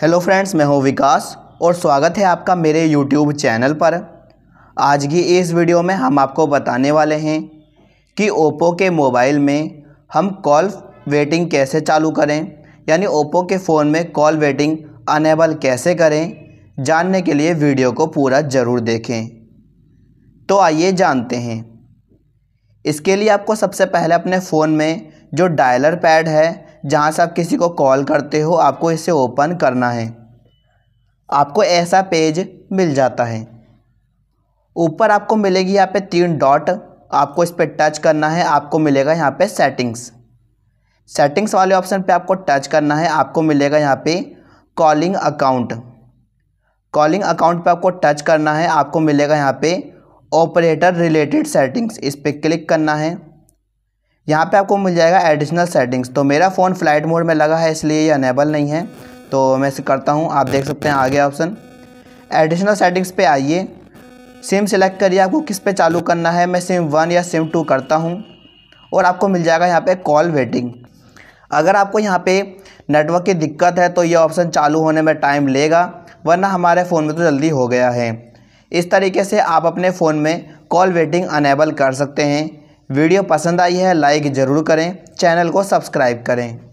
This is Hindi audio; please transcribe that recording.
हेलो फ्रेंड्स मैं हूं विकास और स्वागत है आपका मेरे यूट्यूब चैनल पर आज की इस वीडियो में हम आपको बताने वाले हैं कि ओप्पो के मोबाइल में हम कॉल वेटिंग कैसे चालू करें यानी ओप्पो के फ़ोन में कॉल वेटिंग अनेबल कैसे करें जानने के लिए वीडियो को पूरा ज़रूर देखें तो आइए जानते हैं इसके लिए आपको सबसे पहले अपने फ़ोन में जो डायलर पैड है जहाँ से आप किसी को कॉल करते हो आपको इसे ओपन करना है आपको ऐसा पेज मिल जाता है ऊपर आपको मिलेगी यहाँ पे तीन डॉट आपको इस पर टच करना है आपको मिलेगा यहाँ पे सेटिंग्स सेटिंग्स वाले ऑप्शन पे आपको टच करना है आपको मिलेगा यहाँ पे कॉलिंग अकाउंट कॉलिंग अकाउंट पे आपको टच करना है आपको मिलेगा यहाँ पे ऑपरेटर रिलेटेड सेटिंग्स इस पर क्लिक करना है यहाँ पे आपको मिल जाएगा एडिशनल सेटिंग्स तो मेरा फ़ोन फ्लाइट मोड में लगा है इसलिए ये अनेबल नहीं है तो मैं इसे करता हूँ आप देख सकते हैं आगे ऑप्शन एडिशनल सेटिंग्स पे आइए सिम सेलेक्ट करिए आपको किस पे चालू करना है मैं सिम वन या सिम टू करता हूँ और आपको मिल जाएगा यहाँ पर कॉल वेटिंग अगर आपको यहाँ पर नेटवर्क की दिक्कत है तो ये ऑप्शन चालू होने में टाइम लेगा वरना हमारे फ़ोन में तो जल्दी हो गया है इस तरीके से आप अपने फ़ोन में कॉल वेटिंग अनेबल कर सकते हैं वीडियो पसंद आई है लाइक ज़रूर करें चैनल को सब्सक्राइब करें